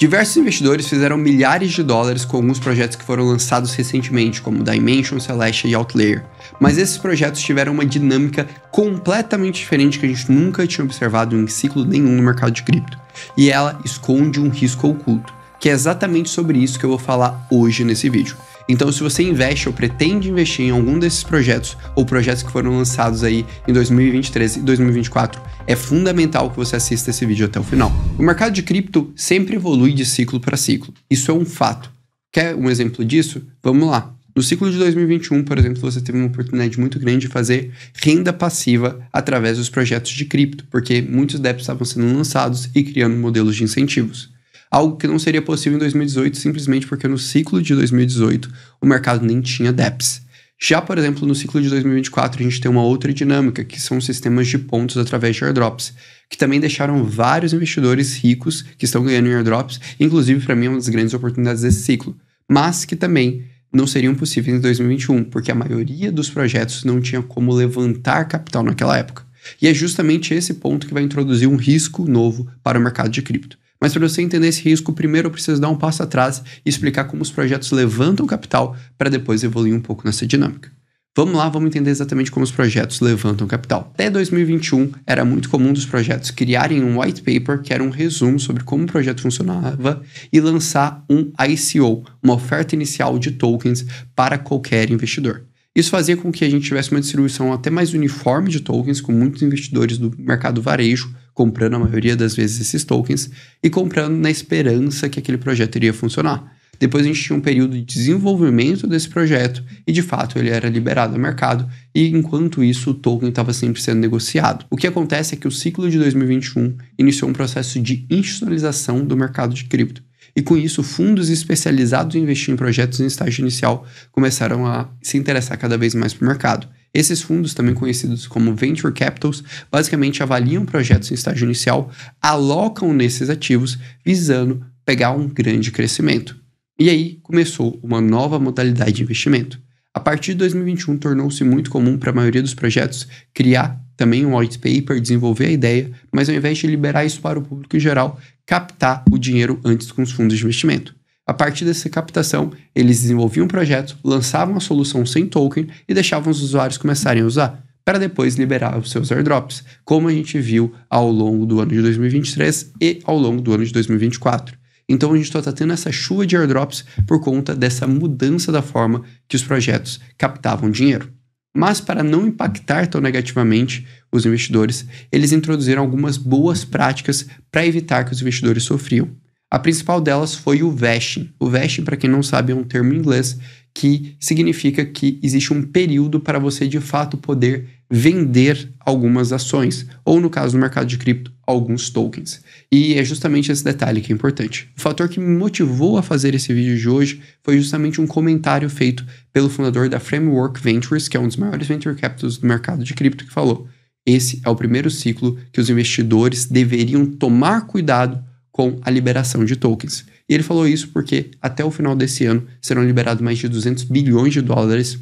Diversos investidores fizeram milhares de dólares com alguns projetos que foram lançados recentemente, como Dimension, Celeste e Outlayer, mas esses projetos tiveram uma dinâmica completamente diferente que a gente nunca tinha observado em ciclo nenhum no mercado de cripto, e ela esconde um risco oculto, que é exatamente sobre isso que eu vou falar hoje nesse vídeo. Então, se você investe ou pretende investir em algum desses projetos ou projetos que foram lançados aí em 2023 e 2024, é fundamental que você assista esse vídeo até o final. O mercado de cripto sempre evolui de ciclo para ciclo. Isso é um fato. Quer um exemplo disso? Vamos lá. No ciclo de 2021, por exemplo, você teve uma oportunidade muito grande de fazer renda passiva através dos projetos de cripto, porque muitos DEPs estavam sendo lançados e criando modelos de incentivos algo que não seria possível em 2018 simplesmente porque no ciclo de 2018 o mercado nem tinha DEPs. Já, por exemplo, no ciclo de 2024 a gente tem uma outra dinâmica, que são sistemas de pontos através de airdrops, que também deixaram vários investidores ricos que estão ganhando em airdrops, inclusive para mim é uma das grandes oportunidades desse ciclo, mas que também não seriam possíveis em 2021, porque a maioria dos projetos não tinha como levantar capital naquela época. E é justamente esse ponto que vai introduzir um risco novo para o mercado de cripto. Mas para você entender esse risco, primeiro eu preciso dar um passo atrás e explicar como os projetos levantam capital para depois evoluir um pouco nessa dinâmica. Vamos lá, vamos entender exatamente como os projetos levantam capital. Até 2021, era muito comum dos projetos criarem um white paper, que era um resumo sobre como o projeto funcionava, e lançar um ICO, uma oferta inicial de tokens para qualquer investidor. Isso fazia com que a gente tivesse uma distribuição até mais uniforme de tokens, com muitos investidores do mercado varejo comprando a maioria das vezes esses tokens e comprando na esperança que aquele projeto iria funcionar. Depois a gente tinha um período de desenvolvimento desse projeto e de fato ele era liberado ao mercado e enquanto isso o token estava sempre sendo negociado. O que acontece é que o ciclo de 2021 iniciou um processo de institucionalização do mercado de cripto. E com isso, fundos especializados em investir em projetos em estágio inicial começaram a se interessar cada vez mais para o mercado. Esses fundos, também conhecidos como venture capitals, basicamente avaliam projetos em estágio inicial, alocam nesses ativos, visando pegar um grande crescimento. E aí começou uma nova modalidade de investimento. A partir de 2021, tornou-se muito comum para a maioria dos projetos criar também um white paper, desenvolver a ideia, mas ao invés de liberar isso para o público em geral, captar o dinheiro antes com os fundos de investimento. A partir dessa captação, eles desenvolviam um projeto, lançavam a solução sem token e deixavam os usuários começarem a usar, para depois liberar os seus airdrops, como a gente viu ao longo do ano de 2023 e ao longo do ano de 2024. Então a gente está tendo essa chuva de airdrops por conta dessa mudança da forma que os projetos captavam dinheiro. Mas para não impactar tão negativamente os investidores, eles introduziram algumas boas práticas para evitar que os investidores sofriam. A principal delas foi o vesting. O vesting, para quem não sabe, é um termo em inglês que significa que existe um período para você de fato poder vender algumas ações, ou no caso do mercado de cripto, alguns tokens. E é justamente esse detalhe que é importante. O fator que me motivou a fazer esse vídeo de hoje foi justamente um comentário feito pelo fundador da Framework Ventures, que é um dos maiores venture capitals do mercado de cripto, que falou: "Esse é o primeiro ciclo que os investidores deveriam tomar cuidado com a liberação de tokens. E ele falou isso porque até o final desse ano serão liberados mais de 200 bilhões de dólares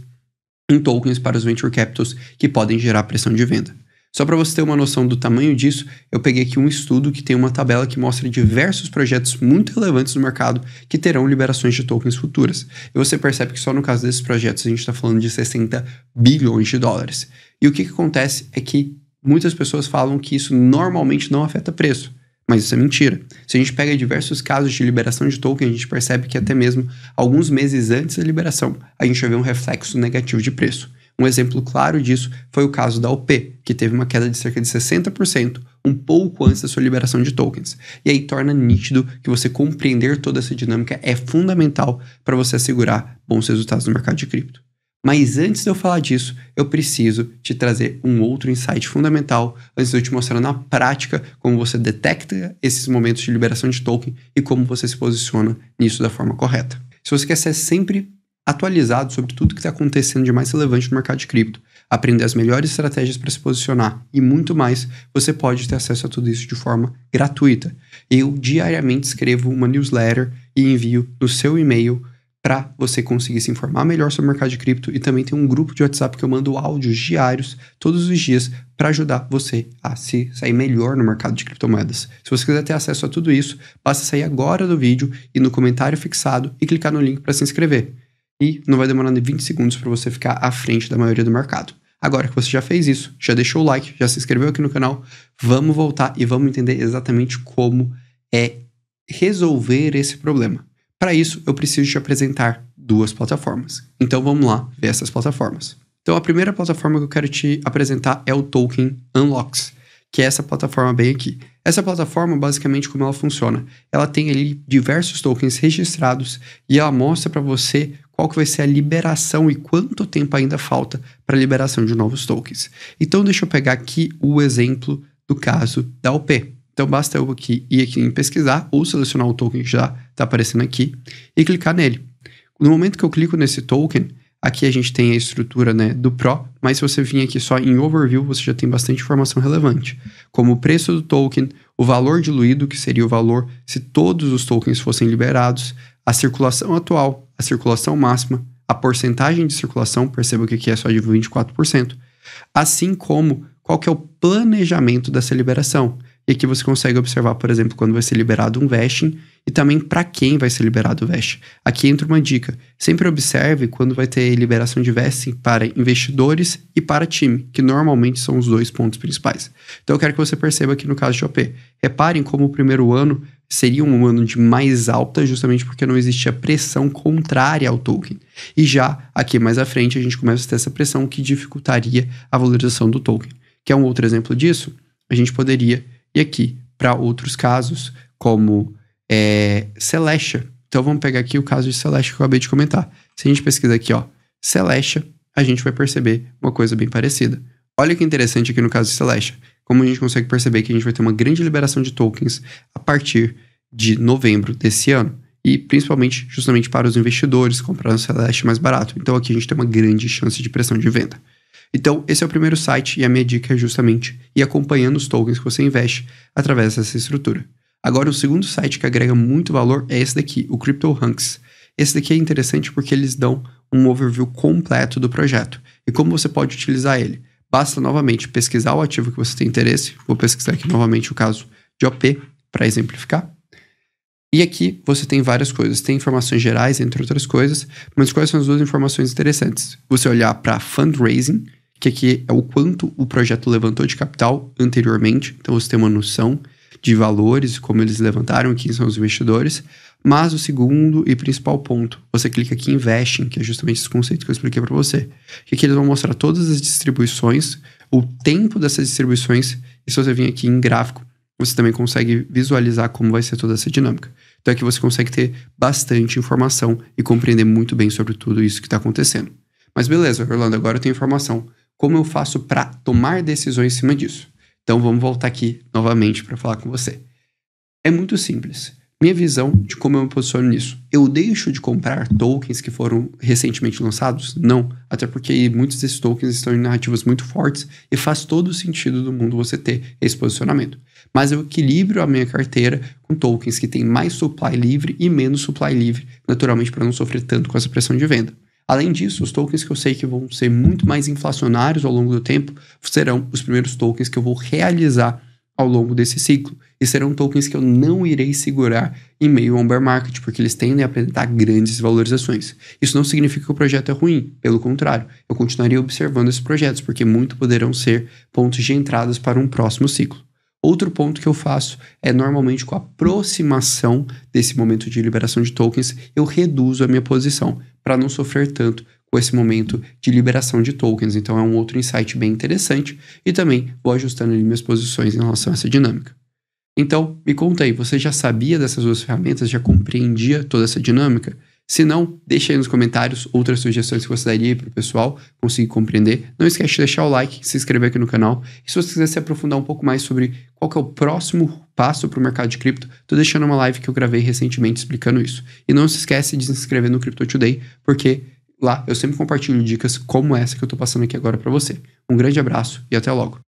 em tokens para os venture capitals que podem gerar pressão de venda. Só para você ter uma noção do tamanho disso, eu peguei aqui um estudo que tem uma tabela que mostra diversos projetos muito relevantes no mercado que terão liberações de tokens futuras. E você percebe que só no caso desses projetos a gente está falando de 60 bilhões de dólares. E o que, que acontece é que muitas pessoas falam que isso normalmente não afeta preço. Mas isso é mentira. Se a gente pega diversos casos de liberação de token, a gente percebe que até mesmo alguns meses antes da liberação, a gente vê um reflexo negativo de preço. Um exemplo claro disso foi o caso da OP, que teve uma queda de cerca de 60% um pouco antes da sua liberação de tokens. E aí torna nítido que você compreender toda essa dinâmica é fundamental para você assegurar bons resultados no mercado de cripto. Mas antes de eu falar disso, eu preciso te trazer um outro insight fundamental antes de eu te mostrar na prática como você detecta esses momentos de liberação de token e como você se posiciona nisso da forma correta. Se você quer ser sempre atualizado sobre tudo que está acontecendo de mais relevante no mercado de cripto, aprender as melhores estratégias para se posicionar e muito mais, você pode ter acesso a tudo isso de forma gratuita. Eu diariamente escrevo uma newsletter e envio no seu e-mail para você conseguir se informar melhor sobre o mercado de cripto e também tem um grupo de WhatsApp que eu mando áudios diários todos os dias para ajudar você a se sair melhor no mercado de criptomoedas. Se você quiser ter acesso a tudo isso, basta sair agora do vídeo e no comentário fixado e clicar no link para se inscrever. E não vai demorar nem 20 segundos para você ficar à frente da maioria do mercado. Agora que você já fez isso, já deixou o like, já se inscreveu aqui no canal, vamos voltar e vamos entender exatamente como é resolver esse problema. Para isso, eu preciso te apresentar duas plataformas. Então vamos lá ver essas plataformas. Então a primeira plataforma que eu quero te apresentar é o token Unlocks, que é essa plataforma bem aqui. Essa plataforma, basicamente, como ela funciona? Ela tem ali diversos tokens registrados e ela mostra para você qual que vai ser a liberação e quanto tempo ainda falta para a liberação de novos tokens. Então, deixa eu pegar aqui o exemplo do caso da OP. Então, basta eu aqui ir aqui em pesquisar ou selecionar o token que já está aparecendo aqui, e clicar nele. No momento que eu clico nesse token, aqui a gente tem a estrutura né, do Pro, mas se você vir aqui só em Overview, você já tem bastante informação relevante, como o preço do token, o valor diluído, que seria o valor se todos os tokens fossem liberados, a circulação atual, a circulação máxima, a porcentagem de circulação, perceba que aqui é só de 24%, assim como qual que é o planejamento dessa liberação. E aqui você consegue observar, por exemplo, quando vai ser liberado um vesting e também para quem vai ser liberado o VEST. Aqui entra uma dica: sempre observe quando vai ter liberação de vest para investidores e para time, que normalmente são os dois pontos principais. Então eu quero que você perceba aqui no caso de OP. Reparem como o primeiro ano seria um ano de mais alta, justamente porque não existia pressão contrária ao token. E já aqui mais à frente a gente começa a ter essa pressão que dificultaria a valorização do token. Quer um outro exemplo disso? A gente poderia ir aqui para outros casos, como é, Celestia. Então vamos pegar aqui o caso de Celestia que eu acabei de comentar. Se a gente pesquisar aqui, ó, Celestia, a gente vai perceber uma coisa bem parecida. Olha que interessante aqui no caso de Celestia. Como a gente consegue perceber que a gente vai ter uma grande liberação de tokens a partir de novembro desse ano. E principalmente justamente para os investidores comprando Celeste mais barato. Então aqui a gente tem uma grande chance de pressão de venda. Então, esse é o primeiro site e a minha dica é justamente ir acompanhando os tokens que você investe através dessa estrutura. Agora, o segundo site que agrega muito valor é esse daqui, o CryptoHunks. Esse daqui é interessante porque eles dão um overview completo do projeto e como você pode utilizar ele. Basta novamente pesquisar o ativo que você tem interesse. Vou pesquisar aqui novamente o caso de OP para exemplificar. E aqui você tem várias coisas. Tem informações gerais, entre outras coisas, mas quais são as duas informações interessantes? Você olhar para fundraising, que aqui é o quanto o projeto levantou de capital anteriormente, então você tem uma noção de valores, como eles levantaram, quem são os investidores. Mas o segundo e principal ponto, você clica aqui em Investing, que é justamente esse conceito que eu expliquei para você. Que aqui eles vão mostrar todas as distribuições, o tempo dessas distribuições, e se você vir aqui em gráfico, você também consegue visualizar como vai ser toda essa dinâmica. Então aqui é você consegue ter bastante informação e compreender muito bem sobre tudo isso que está acontecendo. Mas beleza, Orlando, agora eu tenho informação. Como eu faço para tomar decisões em cima disso? Então vamos voltar aqui novamente para falar com você. É muito simples. Minha visão de como eu me posiciono nisso. Eu deixo de comprar tokens que foram recentemente lançados? Não, até porque muitos desses tokens estão em narrativas muito fortes e faz todo o sentido do mundo você ter esse posicionamento. Mas eu equilibro a minha carteira com tokens que têm mais supply livre e menos supply livre, naturalmente para não sofrer tanto com essa pressão de venda. Além disso, os tokens que eu sei que vão ser muito mais inflacionários ao longo do tempo serão os primeiros tokens que eu vou realizar ao longo desse ciclo. E serão tokens que eu não irei segurar em meio ao bear market, porque eles tendem a apresentar grandes valorizações. Isso não significa que o projeto é ruim, pelo contrário, eu continuaria observando esses projetos, porque muito poderão ser pontos de entradas para um próximo ciclo. Outro ponto que eu faço é normalmente com a aproximação desse momento de liberação de tokens, eu reduzo a minha posição para não sofrer tanto com esse momento de liberação de tokens. Então é um outro insight bem interessante e também vou ajustando ali minhas posições em relação a essa dinâmica. Então, me conta aí, você já sabia dessas duas ferramentas, já compreendia toda essa dinâmica? Se não, deixe aí nos comentários outras sugestões que você daria para o pessoal conseguir compreender. Não esquece de deixar o like, se inscrever aqui no canal. E se você quiser se aprofundar um pouco mais sobre qual é o próximo passo para o mercado de cripto, estou deixando uma live que eu gravei recentemente explicando isso. E não se esquece de se inscrever no Crypto Today, porque lá eu sempre compartilho dicas como essa que eu estou passando aqui agora para você. Um grande abraço e até logo.